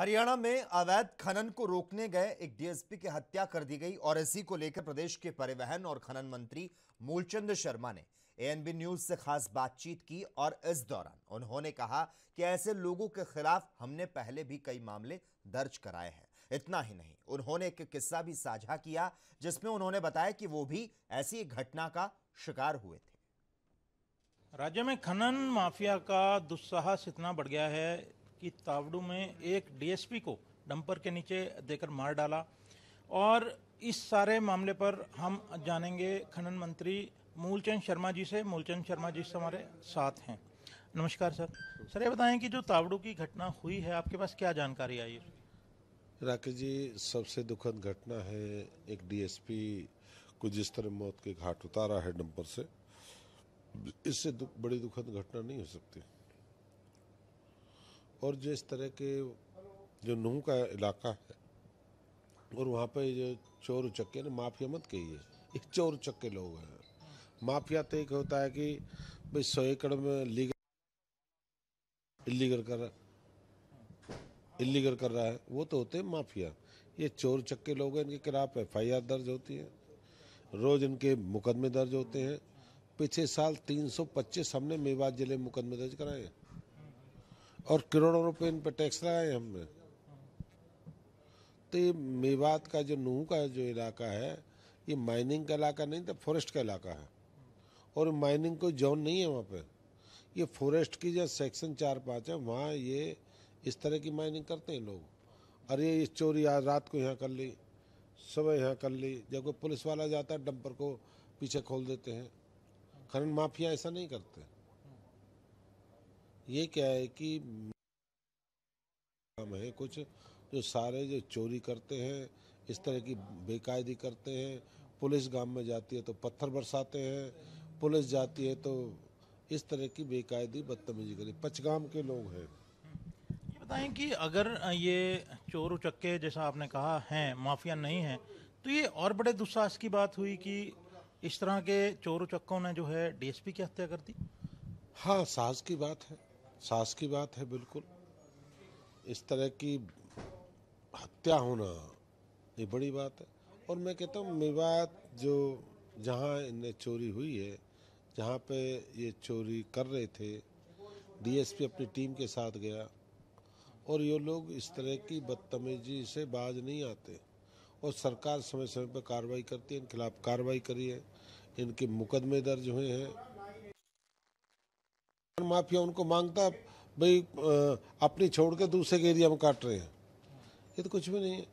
हरियाणा में अवैध खनन को रोकने गए एक डीएसपी की हत्या कर दी गई और इसी को लेकर प्रदेश के परिवहन और खनन मंत्री मूलचंद शर्मा ने एएनबी न्यूज से खास बातचीत की और इस दौरान उन्होंने कहा कि ऐसे लोगों के खिलाफ हमने पहले भी कई मामले दर्ज कराए हैं इतना ही नहीं उन्होंने एक किस्सा भी साझा किया जिसमें उन्होंने बताया कि वो भी ऐसी घटना का शिकार हुए थे राज्य में खनन माफिया का दुस्साहस इतना बढ़ गया है कि तावड़ू में एक डीएसपी को डंपर के नीचे देकर मार डाला और इस सारे मामले पर हम जानेंगे खनन मंत्री मूलचंद शर्मा जी से मूलचंद शर्मा जी से हमारे साथ हैं नमस्कार सर सर ये बताएं कि जो तावड़ू की घटना हुई है आपके पास क्या जानकारी आई है राकेश जी सबसे दुखद घटना है एक डीएसपी को जिस तरह मौत के घाट उतारा है डंपर से इससे दुख, बड़ी दुखद घटना नहीं हो सकती और जिस तरह के जो नूह का इलाका है और वहाँ पे जो चोर उचक्के ने माफिया मत कही है ये चोर उचक्के लोग हैं माफिया तो एक होता है कि भाई सौ एकड़ में लीगल इलीगल कर रहा इलीगल कर रहा है वो तो होते हैं माफिया ये चोर चक्के लोग हैं इनके खिलाफ एफ आई आर दर्ज होती है रोज़ इनके मुकदमे दर्ज होते हैं पिछले साल 325 हमने मेवात ज़िले में मुकदमे दर्ज कराए हैं और करोड़ों रुपए इन पर टैक्स लगाए हमने तो ये मेवात का जो नूह का जो इलाका है ये माइनिंग का इलाका नहीं था तो फॉरेस्ट का इलाका है और माइनिंग कोई जोन नहीं है वहाँ पे ये फॉरेस्ट की जो सेक्शन चार पाँच है वहाँ ये इस तरह की माइनिंग करते हैं लोग अरे ये चोरी आज रात को यहाँ कर ली सुबह यहाँ कर ली जब कोई पुलिस वाला जाता है डंपर को पीछे खोल देते हैं खनन माफिया ऐसा नहीं करते ये क्या है कि काम है कुछ जो सारे जो चोरी करते हैं इस तरह की बेकायदी करते हैं पुलिस गांव में जाती है तो पत्थर बरसाते हैं पुलिस जाती है तो इस तरह की बेकायदी बदतमीजी करी पचगाम के लोग हैं बताएं कि अगर ये चोर उचक्के जैसा आपने कहा हैं माफिया नहीं है तो ये और बड़े दुस्साहस की बात हुई कि इस तरह के चोर उचक्कों ने जो है डीएसपी की हत्या कर दी हाँ साहस की बात है सास की बात है बिल्कुल इस तरह की हत्या होना ये बड़ी बात है और मैं कहता हूँ मेवात जो जहाँ इन्हें चोरी हुई है जहाँ पे ये चोरी कर रहे थे डीएसपी अपनी टीम के साथ गया और ये लोग इस तरह की बदतमीजी से बाज नहीं आते और सरकार समय समय पर कार्रवाई करती है इनके खिलाफ कार्रवाई करी है इनके मुकदमे दर्ज हुए हैं माफिया उनको मांगता भाई अपनी छोड़ के दूसरे के एरिया में काट रहे हैं ये तो कुछ भी नहीं है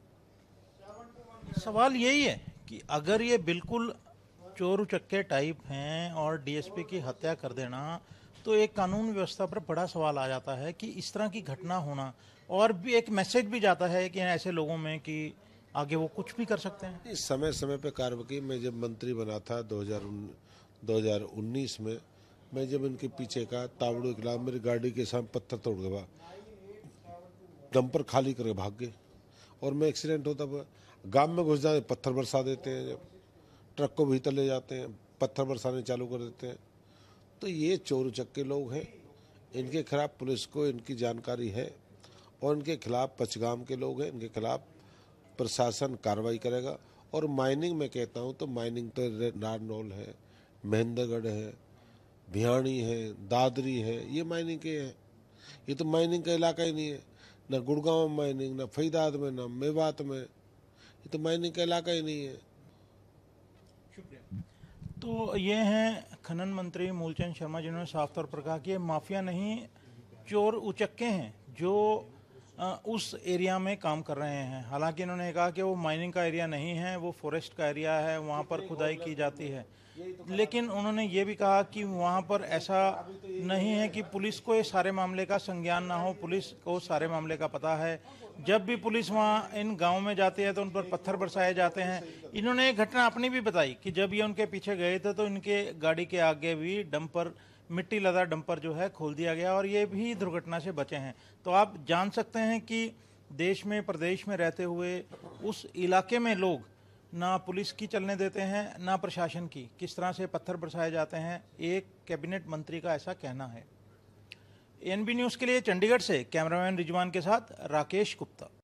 सवाल यही है कि अगर ये बिल्कुल चोर उचक्के टाइप हैं और डीएसपी की हत्या कर देना तो एक कानून व्यवस्था पर बड़ा सवाल आ जाता है कि इस तरह की घटना होना और भी एक मैसेज भी जाता है कि ऐसे लोगों में कि आगे वो कुछ भी कर सकते हैं इस समय समय पर कार्रवाई में जब मंत्री बना था 2019 में मैं जब इनके पीछे का तावड़ो के खिलाफ मेरी गाड़ी के सामने पत्थर तोड़ गया डंपर खाली करके भाग गए और मैं एक्सीडेंट होता गांव में घुस जाते पत्थर बरसा देते हैं जब ट्रक को भीतर ले जाते हैं पत्थर बरसाने चालू कर देते हैं तो ये चोर चक्के लोग हैं इनके खिलाफ पुलिस को इनकी जानकारी है और इनके खिलाफ पचगाम के लोग हैं इनके खिलाफ प्रशासन कार्रवाई करेगा और माइनिंग में कहता हूँ तो माइनिंग तो नारनौल है महेंद्रगढ़ है भियाणी है दादरी है ये माइनिंग के हैं ये तो माइनिंग का इलाका ही नहीं है ना गुड़गांव में माइनिंग ना फैदाद में ना मेवात में ये तो माइनिंग का इलाका ही नहीं है तो ये हैं खनन मंत्री मूलचंद शर्मा जिन्होंने साफ तौर पर कहा कि ये माफिया नहीं चोर उचक्के हैं जो उस एरिया में काम कर रहे हैं हालांकि इन्होंने कहा कि वो माइनिंग का एरिया नहीं है वो फॉरेस्ट का एरिया है वहाँ पर खुदाई की जाती है लेकिन उन्होंने ये भी कहा कि वहाँ पर ऐसा नहीं है कि पुलिस को ये सारे मामले का संज्ञान ना हो पुलिस को सारे मामले का पता है जब भी पुलिस वहाँ इन गाँव में जाती है तो उन पर पत्थर बरसाए जाते हैं इन्होंने एक घटना अपनी भी बताई कि जब ये उनके पीछे गए थे तो इनके गाड़ी के आगे भी डंपर मिट्टी लदा डंपर जो है खोल दिया गया और ये भी दुर्घटना से बचे हैं तो आप जान सकते हैं कि देश में प्रदेश में रहते हुए उस इलाके में लोग ना पुलिस की चलने देते हैं ना प्रशासन की किस तरह से पत्थर बरसाए जाते हैं एक कैबिनेट मंत्री का ऐसा कहना है एनबी न्यूज़ के लिए चंडीगढ़ से कैमरामैन रिजवान के साथ राकेश गुप्ता